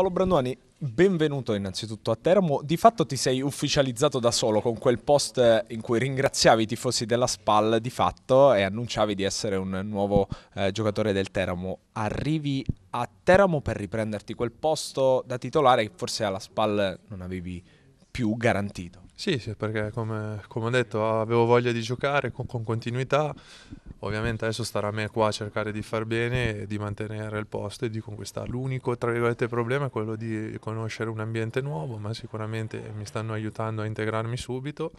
Paolo Brandoni, benvenuto innanzitutto a Teramo. Di fatto ti sei ufficializzato da solo con quel post in cui ringraziavi i tifosi della SPAL di fatto e annunciavi di essere un nuovo eh, giocatore del Teramo. Arrivi a Teramo per riprenderti quel posto da titolare che forse alla SPAL non avevi più garantito. Sì, sì perché come, come ho detto avevo voglia di giocare con, con continuità. Ovviamente adesso starà a me qua a cercare di far bene, e di mantenere il posto e di conquistarlo. L'unico problema è quello di conoscere un ambiente nuovo, ma sicuramente mi stanno aiutando a integrarmi subito.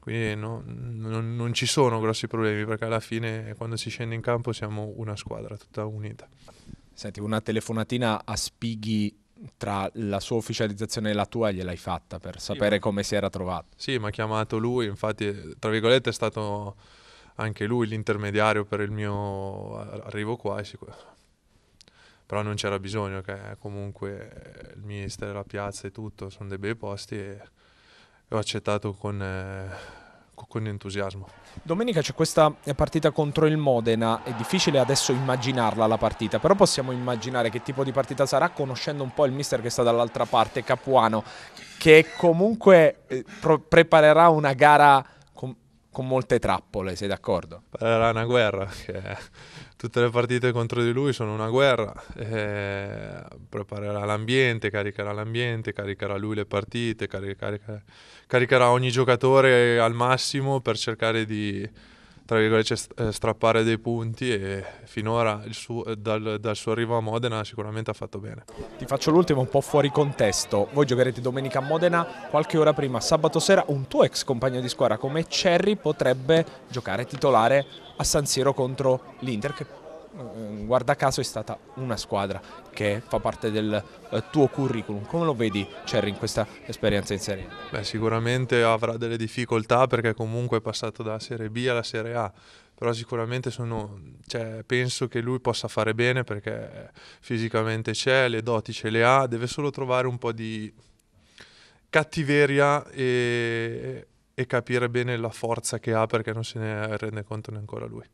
Quindi no, non, non ci sono grossi problemi perché alla fine quando si scende in campo siamo una squadra tutta unita. Senti, una telefonatina a Spighi tra la sua ufficializzazione e la tua gliel'hai fatta per sapere sì, come si era trovato. Sì, mi ha chiamato lui, infatti, tra virgolette, è stato anche lui l'intermediario per il mio arrivo qua. Però non c'era bisogno, che comunque il mister, la piazza e tutto sono dei bei posti e ho accettato con, eh, con entusiasmo. Domenica c'è questa partita contro il Modena, è difficile adesso immaginarla la partita, però possiamo immaginare che tipo di partita sarà conoscendo un po' il mister che sta dall'altra parte, Capuano, che comunque eh, preparerà una gara con molte trappole, sei d'accordo? Era una guerra, tutte le partite contro di lui sono una guerra, eh, preparerà l'ambiente, caricherà l'ambiente, caricherà lui le partite, caricherà, caricherà ogni giocatore al massimo per cercare di tra virgolette cioè, eh, strappare dei punti e finora suo, eh, dal, dal, suo arrivo a Modena sicuramente ha fatto bene. Ti faccio l'ultimo un po' fuori contesto, voi giocherete domenica a Modena, qualche ora prima, sabato sera un tuo ex compagno di squadra come Cerri potrebbe giocare titolare a San Siro contro l'Inter che Ehm, guarda caso è stata una squadra che fa parte del eh, tuo curriculum. Come lo vedi Cerri in questa esperienza in Serie A? Beh, sicuramente avrà delle difficoltà perché comunque è passato dalla Serie B alla Serie A, però sicuramente sono, cioè, penso che lui possa fare bene perché fisicamente c'è, le doti ce le ha, deve solo trovare un po' di cattiveria e, e capire bene la forza che ha perché non se ne rende conto neanche lui.